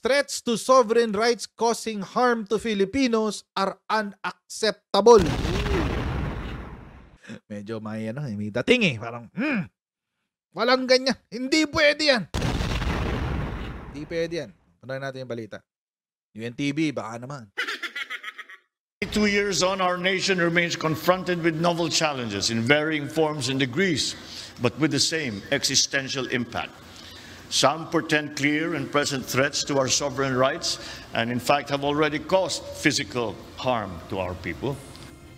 Threats to sovereign rights causing harm to Filipinos are unacceptable. Medyo may ano, may dating eh. Parang, hmm, walang ganyan. Hindi pwede yan. Hindi pwede yan. Punan natin yung balita. UNTV, baka naman. Two years on, our nation remains confronted with novel challenges in varying forms and degrees, but with the same existential impact. Some portend clear and present threats to our sovereign rights, and in fact have already caused physical harm to our people.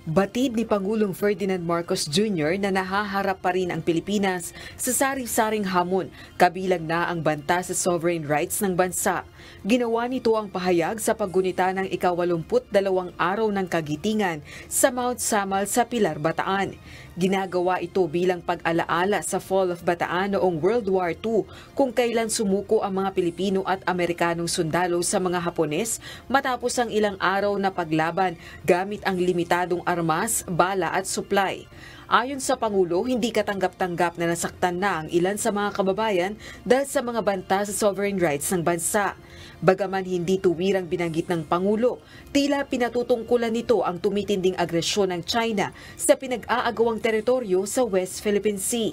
Batid ni Pangulong Ferdinand Marcos Jr. na nahaharap pa rin ang Pilipinas sa sari-saring hamon, kabilang na ang banta sa sovereign rights ng bansa. Ginawa nito ang pahayag sa paggunita ng ikawalumput-dalawang araw ng kagitingan sa Mount Samal sa Pilar, Bataan. Ginagawa ito bilang pag-alaala sa fall of Bataan noong World War II kung kailan sumuko ang mga Pilipino at Amerikanong sundalo sa mga Hapones matapos ang ilang araw na paglaban gamit ang limitadong armas, bala at supply. Ayon sa Pangulo, hindi katanggap-tanggap na nasaktan na ang ilan sa mga kababayan dahil sa mga banta sa sovereign rights ng bansa. Bagaman hindi tuwirang binanggit ng Pangulo, tila pinatutungkulan nito ang tumitinding agresyon ng China sa pinag-aagawang teritoryo sa West Philippine Sea.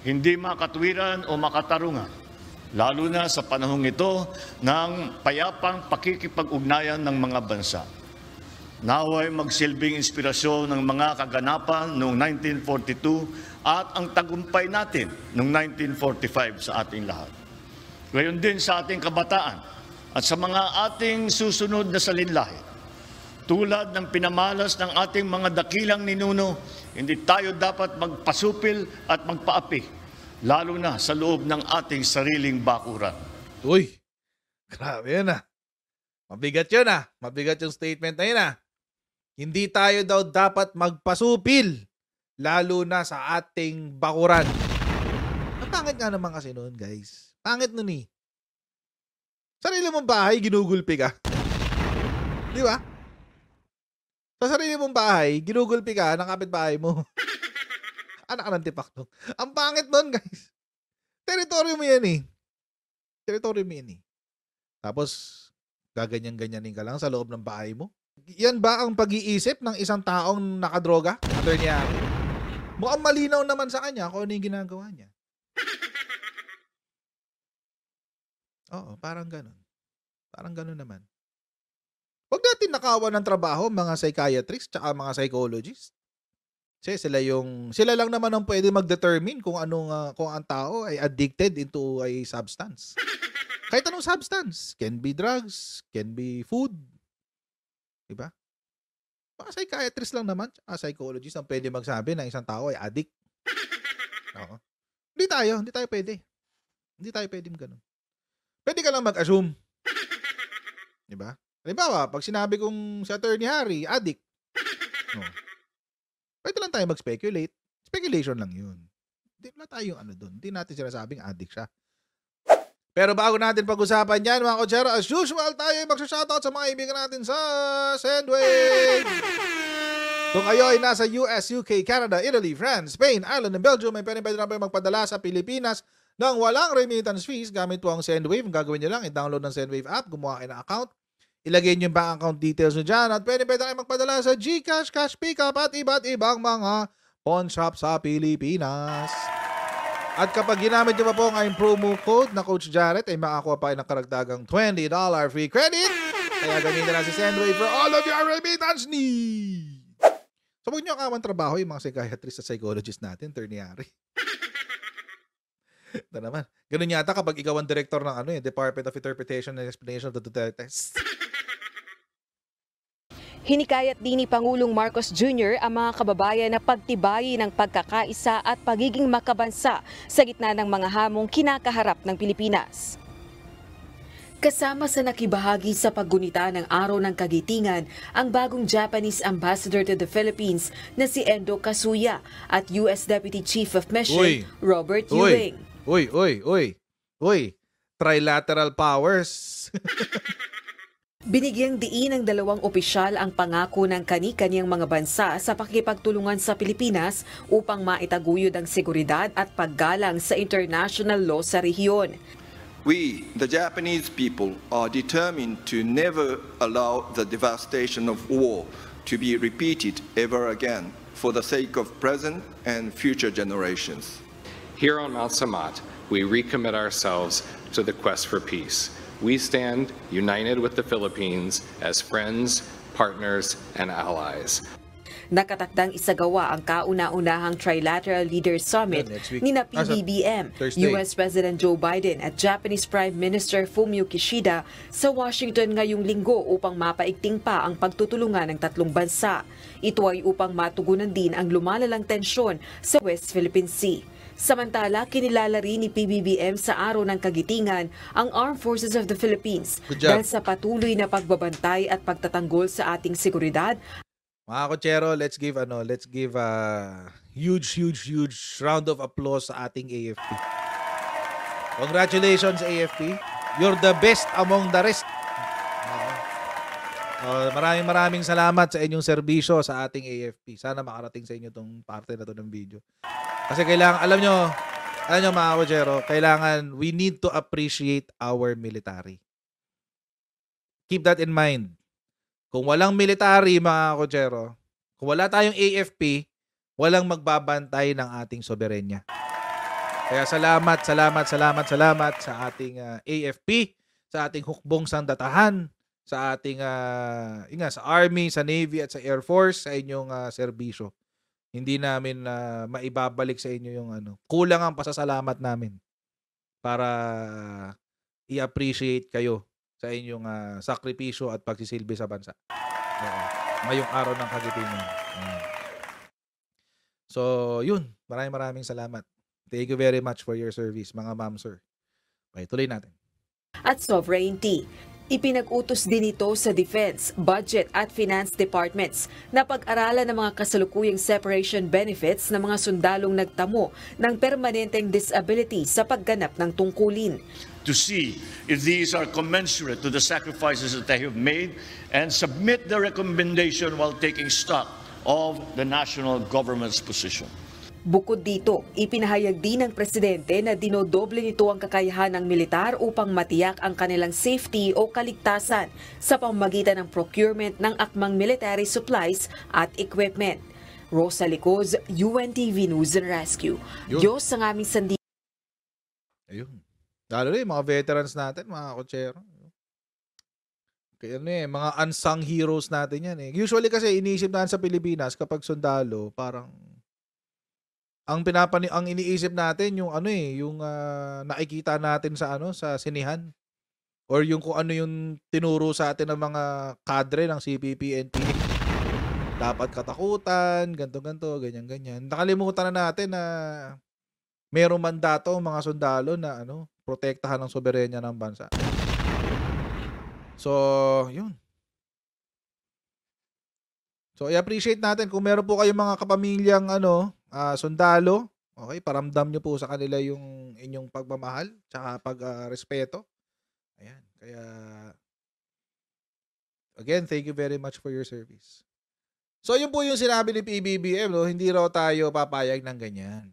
Hindi makatwiran o makatarungan, lalo na sa panahong ito ng payapang pakikipag-ugnayan ng mga bansa Naway magsilbing inspirasyon ng mga kaganapan noong 1942 at ang tagumpay natin noong 1945 sa ating lahat. Gayon din sa ating kabataan at sa mga ating susunod na salinlahi. Tulad ng pinamalas ng ating mga dakilang ninuno, hindi tayo dapat magpasupil at magpaapi, lalo na sa loob ng ating sariling bakuran. Uy, grabe yun ah. Mabigat yun ah. Mabigat yung statement na yun ah. Hindi tayo daw dapat magpasupil, lalo na sa ating bakuran. Ang pangit nga naman kasi noon, guys. Pangit noon eh. Sarili mong bahay, ginugulpi ka. Di ba? Sa sarili mong bahay, ginugulpi ka ng kapitbahay mo. Anak ng tipakto. Ang pangit noon, guys. Teritoryo mo yan eh. Teritoryo mo yan eh. Tapos, gaganyan-ganyanin ka lang sa loob ng bahay mo yan ba ang pag-iisip ng isang taong nakadroga? Attorney Ari. Mukhang malinaw naman sa kanya kung ano yung ginagawa niya. Oo, parang ganun. Parang ganun naman. Huwag natin nakawan ng trabaho mga psychiatrists tsaka mga psychologists. Kasi sila yung sila lang naman ang pwede mag-determine kung anong uh, kung ang tao ay addicted into a substance. Kahit anong substance, can be drugs, can be food, Di ba? Mga psychiatrist lang naman, ah, psychologist ang pwede magsabi na isang tao ay addict. No? Hindi tayo, hindi tayo pwede. Hindi tayo pwede ganun. Pwede ka lang mag-assume. Di ba? Halimbawa, pag sinabi kong si Attorney Harry, addict. No. Pwede lang tayo mag-speculate. Speculation lang yun. Hindi wala tayong ano doon. Hindi natin sinasabing addict siya. Pero bago natin pag-usapan yan mga kotsero, as usual tayo ay mag-shoutout sa mga ibigan natin sa Sandwich! Kung kayo ay nasa US, UK, Canada, Italy, France, Spain, Ireland, and Belgium, may pwede pwede na kayo magpadala sa Pilipinas nang walang remittance fees gamit po ang SendWave. Ang gagawin nyo lang, i-download ng SendWave app, gumawa kayo ng account, ilagay nyo yung bank account details nyo dyan at pwede pwede kayo magpadala sa GCash, Cash Pickup at iba't ibang mga pawn shop sa Pilipinas. At kapag ginamit nyo pa po ang I'm promo code na Coach Jarrett, ay makakuha pa kayo ng karagdagang $20 free credit. Kaya gamitin na si Sendway for all of your remittance needs. So huwag nyo akawang trabaho yung mga psychiatrist at psychologist natin, tertiary. Ito naman. Ganun yata kapag ikaw ang director ng ano eh, Department of Interpretation and Explanation of the Test. Hinikayat din ni Pangulong Marcos Jr. ang mga kababayan na pagtibayin ng pagkakaisa at pagiging makabansa sa gitna ng mga hamong kinakaharap ng Pilipinas. Kasama sa nakibahagi sa paggunita ng Araw ng Kagitingan ang bagong Japanese Ambassador to the Philippines na si Endo Kasuya at U.S. Deputy Chief of Mission oy. Robert Ewing. Oy, oy, oy, oy. Trilateral powers. Binigyang diin ng dalawang opisyal ang pangako ng kanikanyang mga bansa sa pakikipagtulungan sa Pilipinas upang maitaguyod ang seguridad at paggalang sa international law sa rehiyon. We, the Japanese people, are determined to never allow the devastation of war to be repeated ever again for the sake of present and future generations. Here on Mount Samat, we recommit ourselves to the quest for peace we stand united with the Philippines as friends, partners, and allies. Nakatakdang isagawa ang kauna-unahang Trilateral Leaders Summit ni na PBBM, US President Joe Biden at Japanese Prime Minister Fumio Kishida sa Washington ngayong linggo upang mapaigting pa ang pagtutulungan ng tatlong bansa. Ito ay upang matugunan din ang lumalalang tensyon sa West Philippine Sea. Samantala, kinilala rin ni PBBM sa araw ng kagitingan ang Armed Forces of the Philippines dahil sa patuloy na pagbabantay at pagtatanggol sa ating seguridad. Mga kuchero, let's give ano, let's give a huge huge huge round of applause sa ating AFP. Congratulations AFP. You're the best among the rest. Uh, maraming maraming salamat sa inyong serbisyo sa ating AFP. Sana makarating sa inyo tong parte na to ng video. Kasi kailangan, alam nyo, alam nyo mga Ojero, kailangan, we need to appreciate our military. Keep that in mind. Kung walang military, mga Ojero, kung wala tayong AFP, walang magbabantay ng ating soberenya. Kaya salamat, salamat, salamat, salamat sa ating uh, ah, AFP, sa ating hukbong sandatahan, sa ating uh, yun sa Army, sa Navy at sa Air Force, sa inyong uh, serbisyo hindi namin uh, maibabalik sa inyo yung ano. Kulang ang pasasalamat namin para i-appreciate kayo sa inyong uh, sakripisyo at pagsisilbi sa bansa. Uh, ngayong araw ng Kagipingan. Uh. Mm. So, yun. Maraming maraming salamat. Thank you very much for your service, mga ma'am, sir. Okay, tuloy natin. At Sovereignty, Ipinag-utos din ito sa Defense, Budget at Finance Departments na pag-aralan ng mga kasalukuyang separation benefits ng mga sundalong nagtamo ng permanenteng disability sa pagganap ng tungkulin. To see if these are commensurate to the sacrifices that they have made and submit the recommendation while taking stock of the national government's position. Bukod dito, ipinahayag din ng presidente na dinodoble nito ang kakayahan ng militar upang matiyak ang kanilang safety o kaligtasan sa pamamagitan ng procurement ng akmang military supplies at equipment. Rosa Licoz, UNTV News and Rescue. Yun. Diyos ang aming sandi. Ayun. Lalo na mga veterans natin, mga kotsero. Kaya ano eh, mga unsung heroes natin yan eh. Usually kasi iniisip natin sa Pilipinas kapag sundalo, parang ang pinapani ang iniisip natin yung ano eh, yung ah, nakikita natin sa ano sa sinihan or yung kung ano yung tinuro sa atin ng mga kadre ng CPP NPA. Dapat katakutan, ganto ganto, ganyan ganyan. Nakalimutan na natin na mayroong mandato ang mga sundalo na ano, protektahan ang soberenya ng bansa. So, yun. So, i-appreciate natin kung meron po kayong mga kapamilyang ano, uh, sundalo, okay, paramdam nyo po sa kanila yung inyong pagmamahal, at pag-respeto. Ah, uh, Ayan, kaya again, thank you very much for your service. So, yun po yung sinabi ni PBBM, no? hindi raw tayo papayag ng ganyan.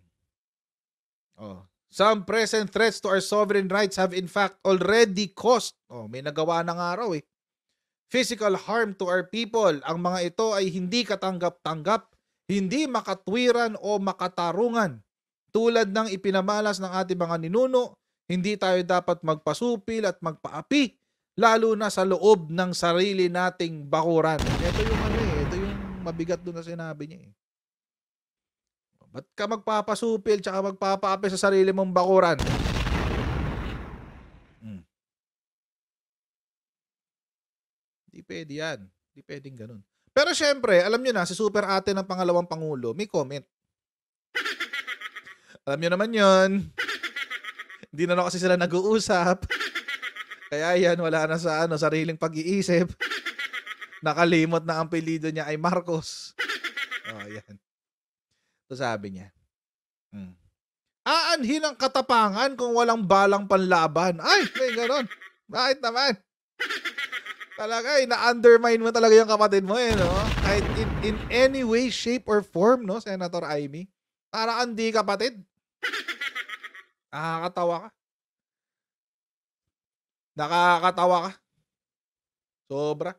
Oh, Some present threats to our sovereign rights have in fact already caused, oh, may nagawa na nga raw eh, physical harm to our people. Ang mga ito ay hindi katanggap-tanggap, hindi makatwiran o makatarungan. Tulad ng ipinamalas ng ating mga ninuno, hindi tayo dapat magpasupil at magpaapi, lalo na sa loob ng sarili nating bakuran. Ito yung ano eh, ito yung mabigat doon na sinabi niya eh. Ba't ka magpapasupil tsaka magpapaapi sa sarili mong bakuran? Hindi pwede yan. Hindi pwedeng ganun. Pero syempre, alam nyo na, si Super Ate ng pangalawang pangulo, may comment. alam nyo naman yon. Hindi na, na kasi sila nag-uusap. Kaya yan, wala na sa ano, sariling pag-iisip. Nakalimot na ang pelido niya ay Marcos. Oh, yan. So sabi niya. Hmm. Aanhin ang katapangan kung walang balang panlaban. Ay, may ganon. Bakit naman? Talaga, eh, na-undermine mo talaga yung kapatid mo eh, no? Kahit in, in any way, shape, or form, no, Senator Amy? Para hindi kapatid. Nakakatawa ka. Nakakatawa ka. Sobra.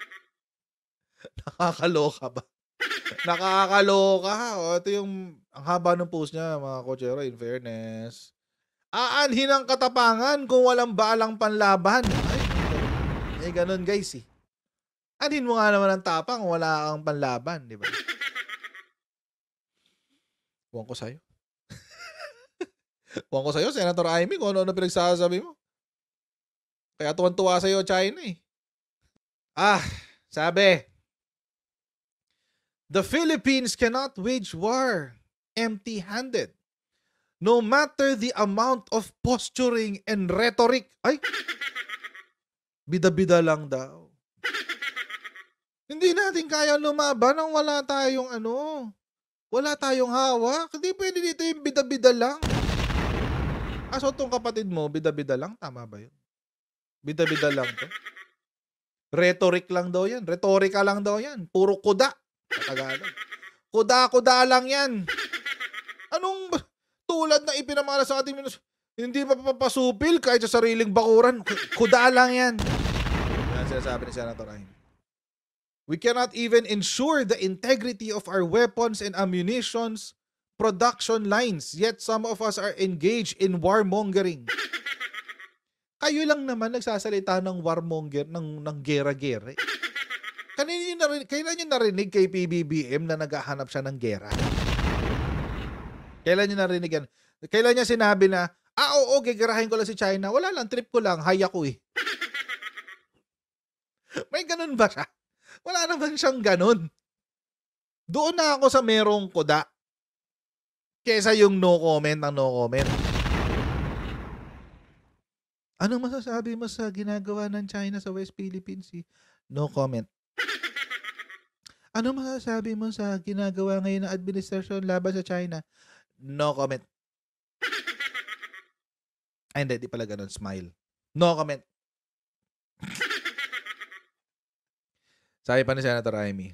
Nakakaloka ba? Nakakaloka. O, ito yung ang haba ng post niya, mga kochero, in fairness. Aanhin ang katapangan kung walang balang panlaban. Ay, eh, ganun guys eh. Anin mo nga naman ang tapang, wala kang panlaban, di ba? Huwag ko sa'yo. Huwag ko sa'yo, Senator Aimee, kung ano-ano pinagsasabi mo. Kaya tuwan-tuwa sa'yo, China eh. Ah, sabi, The Philippines cannot wage war empty-handed. No matter the amount of posturing and rhetoric. Ay, Bida-bida lang daw. Hindi natin kaya lumaban nang wala tayong ano. Wala tayong hawak. Hindi pwede dito yung bida-bida lang. Aso tong kapatid mo, bida-bida lang. Tama ba yun? Bida-bida lang to. Rhetoric lang daw yan. Retorika lang daw yan. Puro kuda. Tagalog. Kuda-kuda lang yan. Anong tulad na ipinamala sa ating minus... Hindi pa papasupil kahit sa sariling bakuran. Kuda lang yan. Yan sinasabi ni Senator Ayn. We cannot even ensure the integrity of our weapons and ammunitions production lines, yet some of us are engaged in warmongering. Kayo lang naman nagsasalita ng warmonger, ng, ng gera-gera. Eh. Kanina nyo narinig, kailan nyo narinig kay PBBM na naghahanap siya ng gera? Kailan nyo narinig yan? Kailan niya sinabi na, Ah, oo, gagarahin ko lang si China. Wala lang, trip ko lang. Hay ako eh. May ganun ba siya? Wala naman siyang ganun. Doon na ako sa merong kuda. Kesa yung no comment ang no comment. Anong masasabi mo sa ginagawa ng China sa West Philippines? Eh? No comment. Ano masasabi mo sa ginagawa ngayon ng administrasyon laban sa China? No comment. Ay, hindi, di pala ganun. Smile. No comment. Sabi pa ni Senator Amy.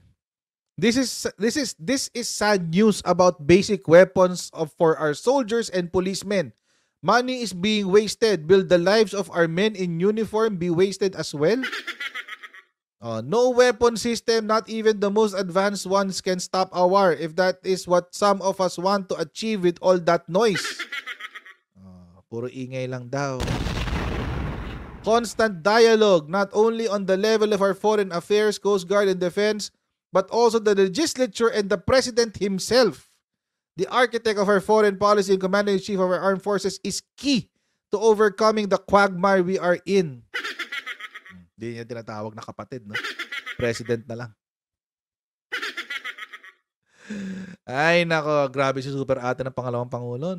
This is this is this is sad news about basic weapons of for our soldiers and policemen. Money is being wasted. Will the lives of our men in uniform be wasted as well? Uh, no weapon system, not even the most advanced ones, can stop a war if that is what some of us want to achieve with all that noise. Puro ingay lang daw. Constant dialogue, not only on the level of our foreign affairs, Coast Guard, and defense, but also the legislature and the president himself. The architect of our foreign policy and commander in chief of our armed forces is key to overcoming the quagmire we are in. Hindi hmm, niya tinatawag na kapatid, no? President na lang. Ay, nako, grabe si super ate ng pangalawang pangulo. No?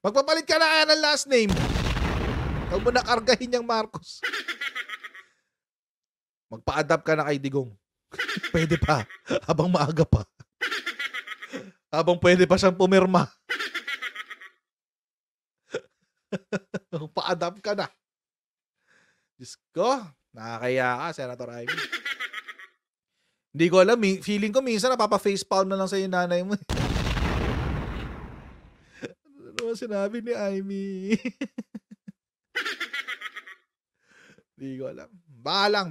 Magpapalit ka na ah, ng last name. Huwag mo nakargahin yung Marcos. Magpa-adapt ka na kay Digong. pwede pa. Habang maaga pa. Habang pwede pa siyang pumirma. Magpa-adapt ka na. Diyos ko, nakakaya ka, Senator Ivy. Hindi ko alam, feeling ko minsan napapa-facepalm na lang sa yung nanay mo. Eh naman sinabi ni Amy. Hindi ko alam. Baka lang,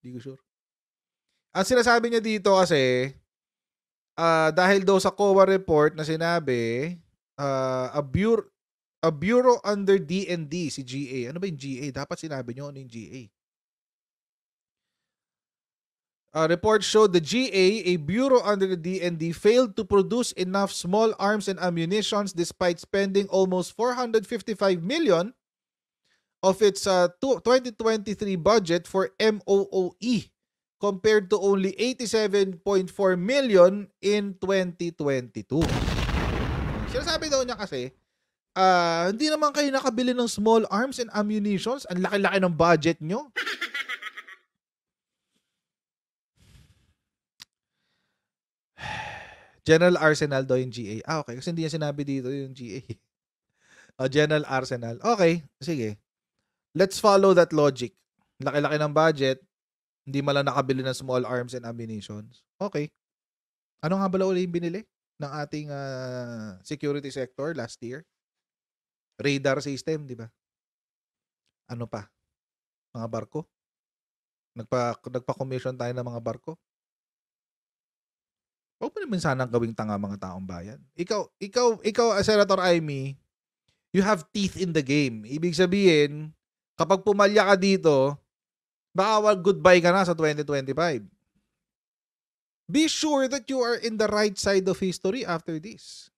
Hindi ko sure. Ang sinasabi niya dito kasi, uh, dahil daw sa COA report na sinabi, uh, a, bureau, a bureau under DND, si GA. Ano ba yung GA? Dapat sinabi niyo ano yung GA. Uh, report showed the GA, a bureau under the DND, failed to produce enough small arms and ammunition despite spending almost 455 million of its uh, 2023 budget for MOOE compared to only 87.4 million in 2022. Sinasabi daw niya kasi, uh, hindi naman kayo nakabili ng small arms and ammunitions. Ang laki-laki ng budget nyo. General Arsenal daw yung GA. Ah, okay. Kasi hindi niya sinabi dito yung GA. Uh, oh, General Arsenal. Okay, sige. Let's follow that logic. Laki-laki ng budget, hindi mala nakabili ng small arms and ammunition. Okay. Ano nga bala ulit yung binili ng ating uh, security sector last year? Radar system, di ba? Ano pa? Mga barko? Nagpa, nagpa-commission tayo ng mga barko? Huwag mo naman sanang gawing tanga mga taong bayan. Ikaw, ikaw, ikaw, uh, Senator Amy, you have teeth in the game. Ibig sabihin, kapag pumalya ka dito, baka goodbye ka na sa 2025. Be sure that you are in the right side of history after this.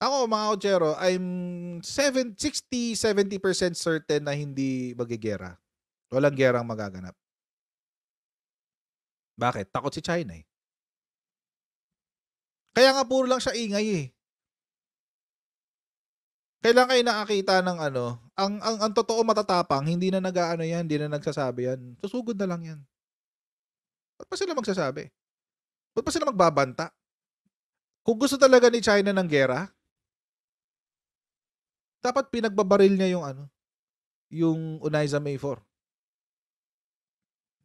Ako, mga kotsero, I'm 7, 60-70% certain na hindi magigera. Walang gerang magaganap. Bakit? Takot si China eh. Kaya nga puro lang siya ingay eh. Kailan kayo nakakita ng ano, ang, ang, ang totoo matatapang, hindi na nag-ano yan, hindi na nagsasabi yan. Susugod na lang yan. Ba't pa sila magsasabi? Ba't pa sila magbabanta? Kung gusto talaga ni China ng gera, dapat pinagbabaril niya yung ano, yung Unaiza May 4.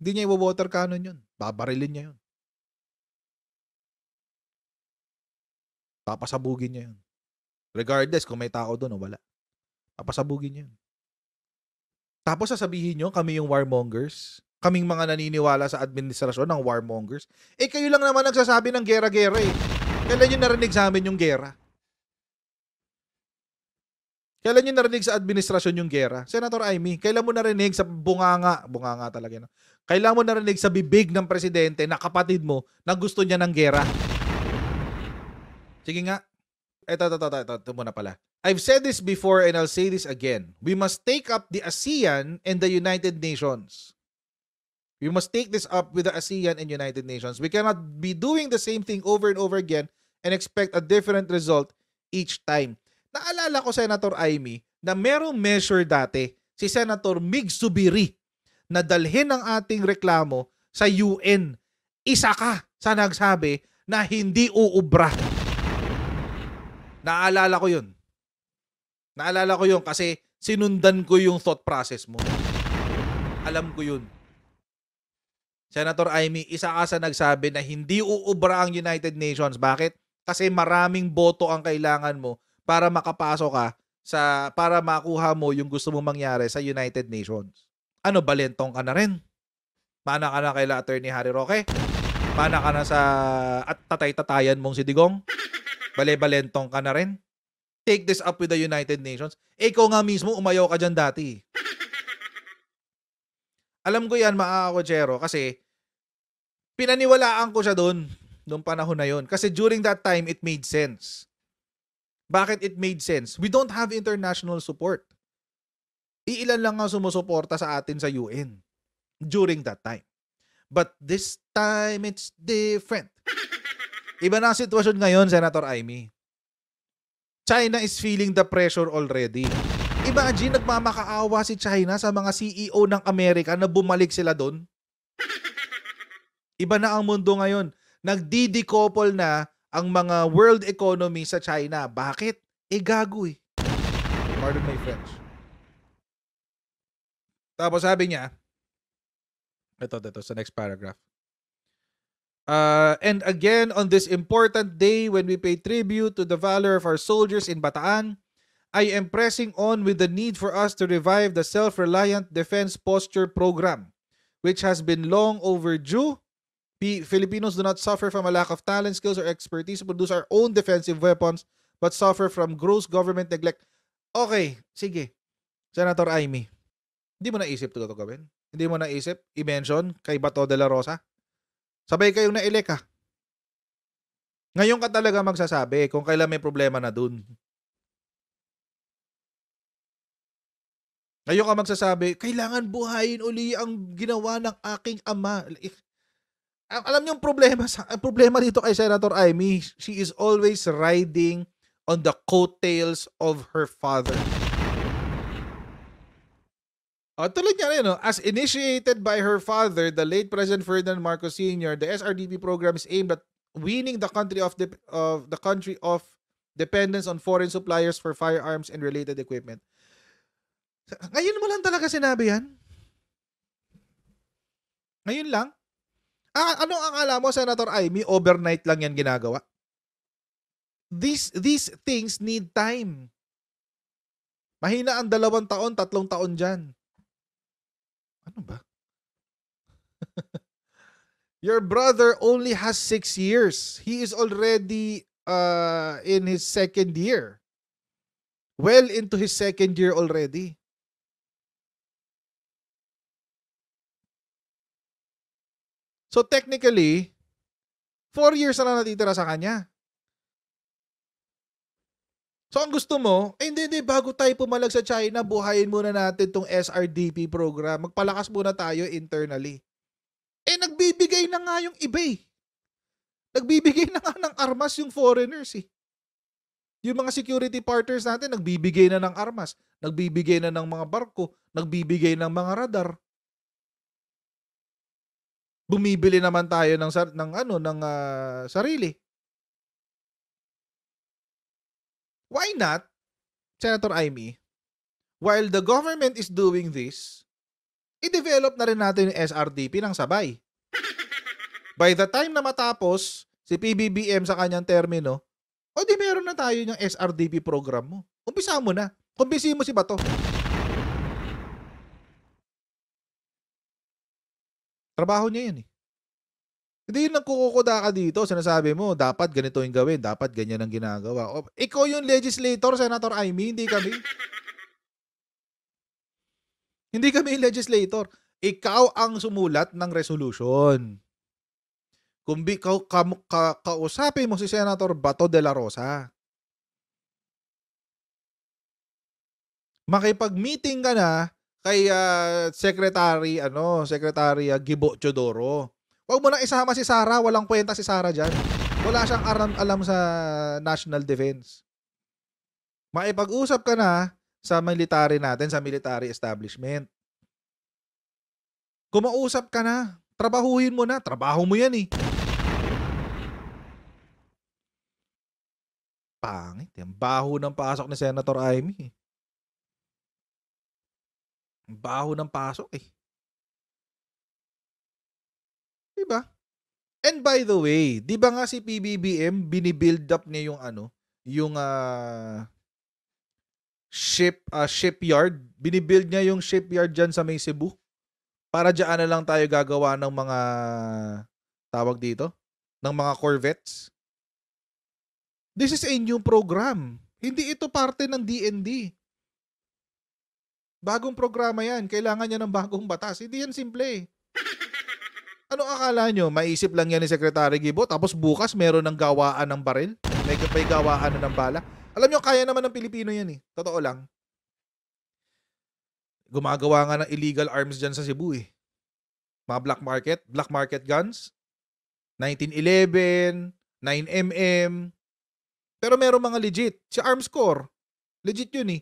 Hindi niya i-water cannon yun. Babarilin niya yun. Papasabugin niya yun. Regardless kung may tao doon o wala. Papasabugin niya yun. Tapos sasabihin niyo, kami yung warmongers. Kaming mga naniniwala sa administrasyon ng warmongers. Eh kayo lang naman nagsasabi ng gera-gera eh. Kailan nyo narinig sa amin yung gera? Kailan nyo narinig sa administrasyon yung gera? Senator Amy, kailan mo narinig sa bunganga? Bunganga talaga. No? kailangan mo narinig sa bibig ng presidente na kapatid mo na gusto niya ng gera. Sige nga. Ito, ito, ito, ito, ito muna pala. I've said this before and I'll say this again. We must take up the ASEAN and the United Nations. We must take this up with the ASEAN and United Nations. We cannot be doing the same thing over and over again and expect a different result each time. Naalala ko, Senator Amy, na merong measure dati si Senator Mig Subiri na dalhin ang ating reklamo sa UN. Isa ka sa nagsabi na hindi uubra. Naalala ko yun. Naalala ko yun kasi sinundan ko yung thought process mo. Alam ko yun. Senator Amy, isa ka sa nagsabi na hindi uubra ang United Nations. Bakit? Kasi maraming boto ang kailangan mo para makapasok ka sa para makuha mo yung gusto mong mangyari sa United Nations. Ano, balentong ka na rin? Mana ka na kay la attorney Harry Roque? Mana ka na sa at tatay-tatayan mong si Digong? Bale-balentong ka na rin? Take this up with the United Nations. Eh, ikaw nga mismo, umayaw ka dyan dati. Alam ko yan, mga Jero, kasi pinaniwalaan ko siya doon noong panahon na yon. Kasi during that time, it made sense. Bakit it made sense? We don't have international support. Iilan lang ang sumusuporta sa atin sa UN during that time. But this time, it's different. Iba na ang sitwasyon ngayon, Senator Aimee. China is feeling the pressure already. Imagine, nagmamakaawa si China sa mga CEO ng Amerika na bumalik sila doon. Iba na ang mundo ngayon. Nagdi-decouple na ang mga world economy sa China. Bakit? E gago eh. Pardon my French. Tapos sabi niya, ito, ito, sa next paragraph. Uh, and again, on this important day when we pay tribute to the valor of our soldiers in Bataan, I am pressing on with the need for us to revive the self-reliant defense posture program, which has been long overdue. P- Filipinos do not suffer from a lack of talent, skills, or expertise to produce our own defensive weapons, but suffer from gross government neglect. Okay, sige. Senator Aimee. Hindi mo naisip to ito gawin? Hindi mo naisip i-mention kay Bato de la Rosa? Sabay kayong na-elect ha. Ah. Ngayon ka talaga magsasabi kung kailan may problema na dun. Ngayon ka magsasabi, kailangan buhayin uli ang ginawa ng aking ama. Alam niyo yung problema, ang problema dito kay Senator Amy, she is always riding on the coattails of her father. Oh, tuloy niya rin, no? As initiated by her father, the late President Ferdinand Marcos Sr., the SRDP program is aimed at weaning the country of the, of the country of dependence on foreign suppliers for firearms and related equipment. Ngayon mo lang talaga sinabi yan? Ngayon lang? Ah, ano ang alam mo, Senator Amy, overnight lang yan ginagawa? These, these things need time. Mahina ang dalawang taon, tatlong taon dyan. Ano ba? Your brother only has six years. He is already uh, in his second year. Well into his second year already. So technically, four years na lang natitira sa kanya. So ang gusto mo, eh hindi, hindi, bago tayo pumalag sa China, buhayin muna natin tong SRDP program. Magpalakas muna tayo internally. Eh nagbibigay na nga yung eBay. Nagbibigay na nga ng armas yung foreigners eh. Yung mga security partners natin, nagbibigay na ng armas, nagbibigay na ng mga barko, nagbibigay ng mga radar. Bumibili naman tayo ng, ng ano, ng uh, sarili. Why not, Senator Amy, while the government is doing this, i-develop na rin natin yung SRDP ng sabay. By the time na matapos si PBBM sa kanyang termino, o di meron na tayo yung SRDP program mo. Umpisa mo na. Kumbisi mo si Bato. Trabaho niya yan eh. Hindi yun nagkukukuda ka dito. Sinasabi mo, dapat ganito yung gawin. Dapat ganyan ang ginagawa. O, ikaw yung legislator, Senator I mean, hindi kami. hindi kami yung legislator. Ikaw ang sumulat ng resolution. Kung ka, ka, ka, kausapin mo si Senator Bato de la Rosa. Makipag-meeting ka na kay uh, Secretary ano, Secretary uh, Gibo Chodoro Huwag mo nang isama si Sara. Walang kwenta si Sara diyan. Wala siyang aram, alam sa national defense. Maipag-usap ka na sa military natin, sa military establishment. Kumausap ka na. Trabahuhin mo na. Trabaho mo yan eh. Pangit. Ang baho ng pasok ni Senator Amy. Eh. baho ng pasok eh. Diba? And by the way, 'di ba nga si PBBM binibuild up niya yung ano, yung uh, ship uh, shipyard, binibuild niya yung shipyard diyan sa May Cebu para diyan na lang tayo gagawa ng mga tawag dito, ng mga corvettes. This is a new program. Hindi ito parte ng DND. Bagong programa 'yan. Kailangan niya ng bagong batas. Hindi yan simple. Eh. Ano akala nyo? Maisip lang yan ni Secretary Gibo tapos bukas meron ng gawaan ng baril? May, may gawaan ng bala? Alam nyo, kaya naman ng Pilipino yan eh. Totoo lang. Gumagawa nga ng illegal arms dyan sa Cebu eh. Mga black market, black market guns. 1911, 9mm. Pero meron mga legit. Si Arms Corps, legit yun eh.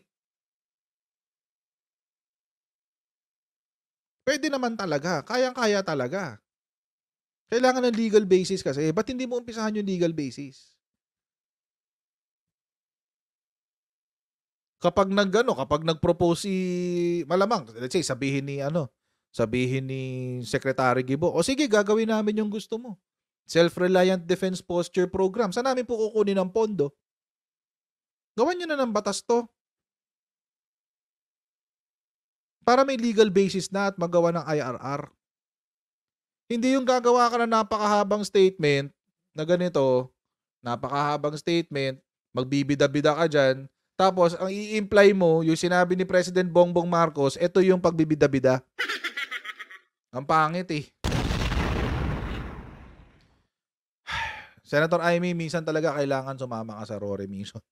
Pwede naman talaga. Kayang-kaya talaga. Kailangan ng legal basis kasi. Eh, ba't hindi mo umpisahan yung legal basis? Kapag nagano, kapag nag-propose si malamang, let's say sabihin ni ano, sabihin ni Secretary Gibo, o sige, gagawin namin yung gusto mo. Self-Reliant Defense Posture Program. Saan namin po kukunin ang pondo? Gawan nyo na ng batas to. Para may legal basis na at magawa ng IRR. Hindi yung gagawa ka na napakahabang statement na ganito, napakahabang statement, magbibida-bida ka dyan, tapos ang i-imply mo, yung sinabi ni President Bongbong Marcos, ito yung pagbibida-bida. Ang pangit eh. Senator Amy, minsan talaga kailangan sumama ka sa Rory Mission.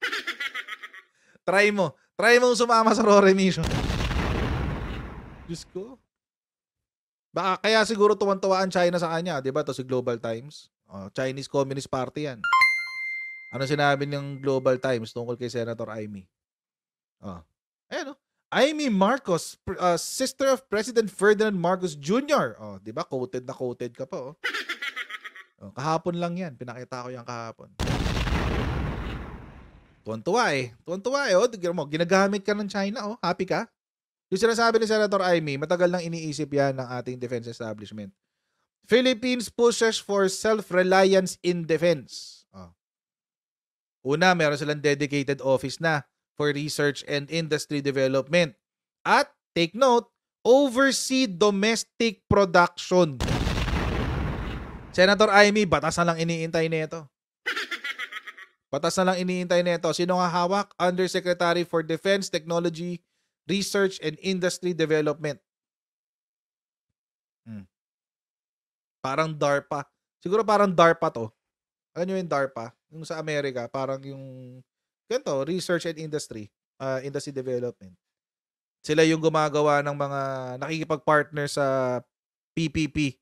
try mo. Try mong sumama sa Rory Mission. Diyos ko. Ba kaya siguro tuwan-tuwa ang China sa kanya, 'di ba? To si Global Times. Oh, Chinese Communist Party 'yan. Ano sinabi ng Global Times tungkol kay Senator Amy? Oh. Ayun oh. Amy Marcos, uh, sister of President Ferdinand Marcos Jr. Oh, 'di ba? Quoted na quoted ka pa oh. oh. Kahapon lang 'yan, pinakita ko 'yang kahapon. Tuwan-tuwa eh. Tuwan-tuwa eh. Oh, ginagamit ka ng China oh. Happy ka? Yung sinasabi ni Senator Amy, matagal nang iniisip yan ng ating defense establishment. Philippines pushes for self-reliance in defense. Oh. Una, meron silang dedicated office na for research and industry development. At, take note, oversee domestic production. Senator Amy, batas na lang iniintay nito. Batas na lang iniintay nito. Sino nga hawak? Undersecretary for Defense Technology Research and Industry Development. Hmm. Parang DARPA. Siguro parang DARPA to. Alam nyo yung DARPA? Yung sa Amerika, parang yung ganito, Research and Industry. Uh, industry Development. Sila yung gumagawa ng mga nakikipag-partner sa PPP.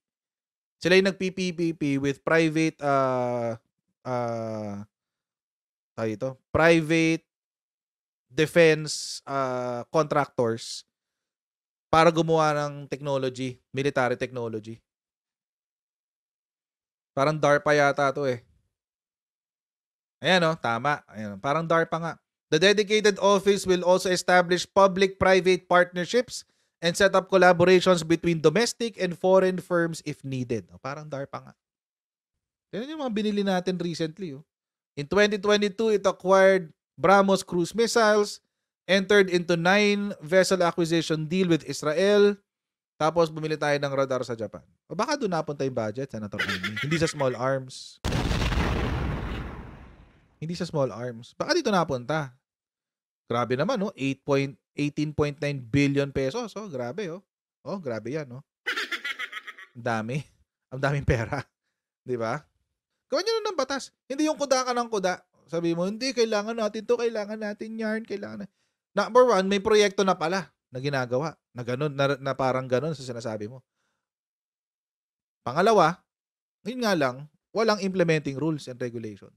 Sila yung nag-PPP with private uh, ah, uh, ah, tayo ito, private defense uh, contractors para gumawa ng technology, military technology. Parang DARPA yata to eh. Ayan o, oh, tama. Ayan, parang DARPA nga. The dedicated office will also establish public-private partnerships and set up collaborations between domestic and foreign firms if needed. O, oh, parang DARPA nga. Yan yung mga binili natin recently. Oh. In 2022, it acquired Bramos cruise missiles, entered into nine vessel acquisition deal with Israel, tapos bumili tayo ng radar sa Japan. O baka doon napunta yung budget, Senator Amy. Hindi sa small arms. Hindi sa small arms. Baka dito napunta. Grabe naman, no? 18.9 billion pesos. Oh, grabe, oh. Oh, grabe yan, oh. Ang dami. Ang daming pera. Di ba? Gawin nyo na ng batas. Hindi yung kuda ka ng kuda. Sabi mo, hindi, kailangan natin to, kailangan natin yarn, kailangan na. Number one, may proyekto na pala na ginagawa na ganun, na, na parang ganun sa sinasabi mo. Pangalawa, yun nga lang, walang implementing rules and regulations.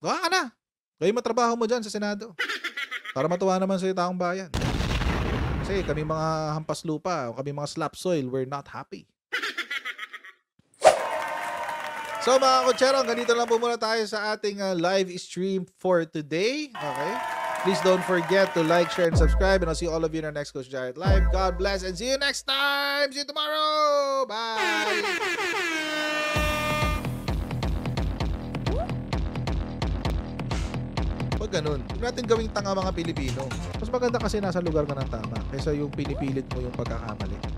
Gawa ka na. Kayo matrabaho mo dyan sa Senado. Para matuwa naman sa taong bayan. Kasi kami mga hampas lupa, kami mga slap soil, we're not happy. So mga kutsero, ganito lang po muna tayo sa ating uh, live stream for today. Okay? Please don't forget to like, share, and subscribe. And I'll see all of you in our next Coach Giant Live. God bless and see you next time. See you tomorrow. Bye. Huwag ganun. Huwag natin gawing tanga mga Pilipino. Mas maganda kasi nasa lugar ka ng tama kaysa yung pinipilit mo yung pagkakamali.